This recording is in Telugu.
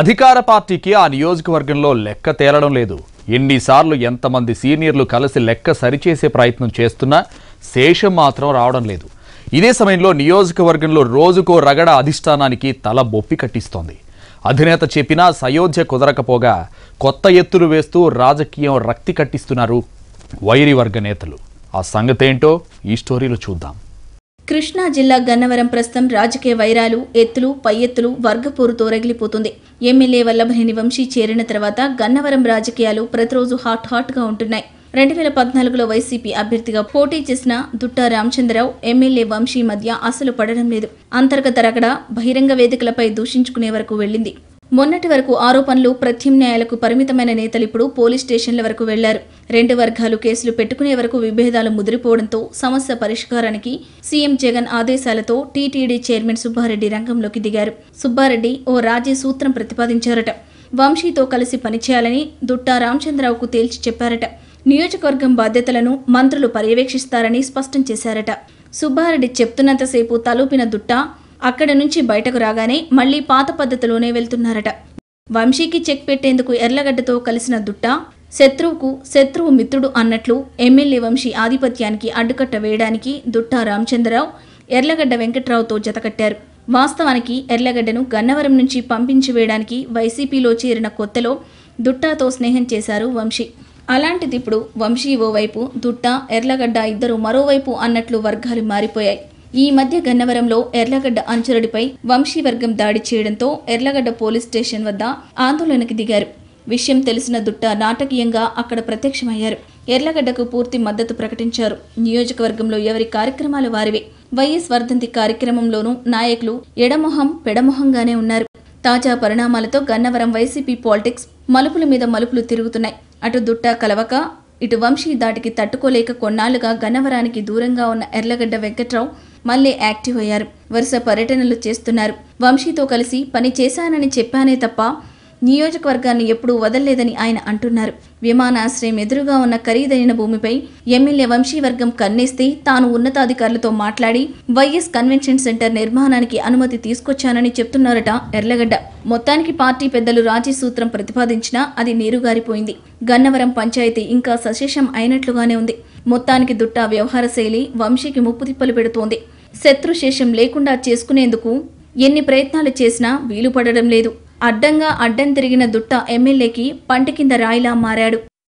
అధికార పార్టీకి ఆ నియోజకవర్గంలో లెక్క తేలడం లేదు ఎన్నిసార్లు ఎంతమంది సీనియర్లు కలిసి లెక్క సరిచేసే ప్రయత్నం చేస్తున్నా శేషం మాత్రం రావడం లేదు ఇదే సమయంలో నియోజకవర్గంలో రోజుకో రగడ అధిష్టానానికి తల బొప్పి కట్టిస్తోంది అధినేత చెప్పినా సయోధ్య కుదరకపోగా కొత్త ఎత్తులు వేస్తూ రాజకీయం రక్తి కట్టిస్తున్నారు వైరి వర్గ నేతలు ఆ సంగతేంటో ఈ స్టోరీలో చూద్దాం కృష్ణా జిల్లా గన్నవరం ప్రస్తుతం రాజకీయ వైరాలు ఎత్తులు పై ఎత్తులు వర్గపోరుతో రగిలిపోతుంది ఎమ్మెల్యే వల్లభనేని వంశీ చేరిన తర్వాత గన్నవరం రాజకీయాలు ప్రతిరోజు హాట్ హాట్గా ఉంటున్నాయి రెండు వేల పద్నాలుగులో వైసీపీ అభ్యర్థిగా పోటీ చేసిన దుట్టా రామచంద్రరావు ఎమ్మెల్యే వంశీ మధ్య అసలు పడడం లేదు అంతర్గత రగడ బహిరంగ వేదికలపై దూషించుకునే వరకు వెళ్ళింది మొన్నటి వరకు ఆరోపణలు ప్రత్యామ్నాయాలకు పరిమితమైన నేతలు ఇప్పుడు పోలీస్ స్టేషన్ల వరకు వెళ్లారు రెండు వర్గాలు కేసులు పెట్టుకునే వరకు విభేదాలు ముదిరిపోవడంతో సమస్య పరిష్కారానికి సీఎం జగన్ ఆదేశాలతో టీటీడీ చైర్మన్ సుబ్బారెడ్డి రంగంలోకి దిగారు సుబ్బారెడ్డి ఓ రాజీ సూత్రం ప్రతిపాదించారట వంశీతో కలిసి పనిచేయాలని దుట్టా రామచంద్రరావుకు తేల్చి చెప్పారట నియోజకవర్గం బాధ్యతలను మంత్రులు పర్యవేక్షిస్తారని స్పష్టం చేశారట సుబ్బారెడ్డి చెప్తున్నంతసేపు తలూపిన దుట్టా అక్కడ నుంచి బయటకు రాగానే మళ్లీ పాత పద్ధతిలోనే వెళ్తున్నారట వంశీకి చెక్ పెట్టేందుకు ఎర్లగడ్డతో కలిసిన దుట్ట శత్రువుకు శత్రువు మిత్రుడు అన్నట్లు ఎమ్మెల్యే వంశీ ఆధిపత్యానికి అడ్డుకట్ట వేయడానికి దుట్టా రామచంద్రరావు ఎర్లగడ్డ వెంకట్రావుతో జతకట్టారు వాస్తవానికి ఎర్లగడ్డను గన్నవరం నుంచి పంపించి వేయడానికి వైసీపీలో చేరిన కొత్తలో దుట్టాతో స్నేహం చేశారు వంశీ అలాంటిది ఇప్పుడు వంశీ ఓవైపు దుట్ట ఎర్లగడ్డ ఇద్దరు మరోవైపు అన్నట్లు వర్గాలు మారిపోయాయి ఈ మధ్య గన్నవరంలో ఎర్లగడ్డ అంచరుడిపై వంశీవర్గం దాడి చేయడంతో ఎర్లగడ్డ పోలీస్ స్టేషన్ వద్ద ఆందోళనకి దిగారు విషయం తెలిసిన దుట్ట నాటకీయంగా అక్కడ ప్రత్యక్షమయ్యారు ఎర్లగడ్డకు పూర్తి మద్దతు ప్రకటించారు నియోజకవర్గంలో ఎవరి కార్యక్రమాలు వారివే వైఎస్ వర్ధంతి కార్యక్రమంలోనూ నాయకులు ఎడమొహం పెడమొహంగానే ఉన్నారు తాజా పరిణామాలతో గన్నవరం వైసీపీ పాలిటిక్స్ మలుపుల మీద మలుపులు తిరుగుతున్నాయి అటు దుట్ట కలవక ఇటు వంశీ దాటికి తట్టుకోలేక కొన్నాళ్లుగా గన్నవరానికి దూరంగా ఉన్న ఎర్లగడ్డ వెంకట్రావు మళ్లీ యాక్టివ్ అయ్యారు వరుస పర్యటనలు చేస్తున్నారు వంశీతో కలిసి పని చేశానని చెప్పానే తప్ప నియోజకవర్గాన్ని ఎప్పుడూ వదల్లేదని ఆయన అంటున్నారు విమానాశ్రయం ఎదురుగా ఉన్న ఖరీదైన భూమిపై ఎమ్మెల్యే వంశీవర్గం కన్నేస్తే తాను ఉన్నతాధికారులతో మాట్లాడి వైఎస్ కన్వెన్షన్ సెంటర్ నిర్మాణానికి అనుమతి తీసుకొచ్చానని చెప్తున్నారట ఎర్లగడ్డ మొత్తానికి పార్టీ పెద్దలు రాజీ సూత్రం ప్రతిపాదించినా అది నీరుగారిపోయింది గన్నవరం పంచాయతీ ఇంకా సశేషం అయినట్లుగానే ఉంది మొత్తానికి దుట్టా వ్యవహార శైలి వంశీకి ముప్పు తిప్పలు పెడుతోంది శత్రుశేషం లేకుండా చేసుకునేందుకు ఎన్ని ప్రయత్నాలు చేసినా వీలు పడడం లేదు అడ్డంగా అడ్డం తిరిగిన దుట్ట ఎమ్మెల్యేకి పంట కింద రాయిలా మారాడు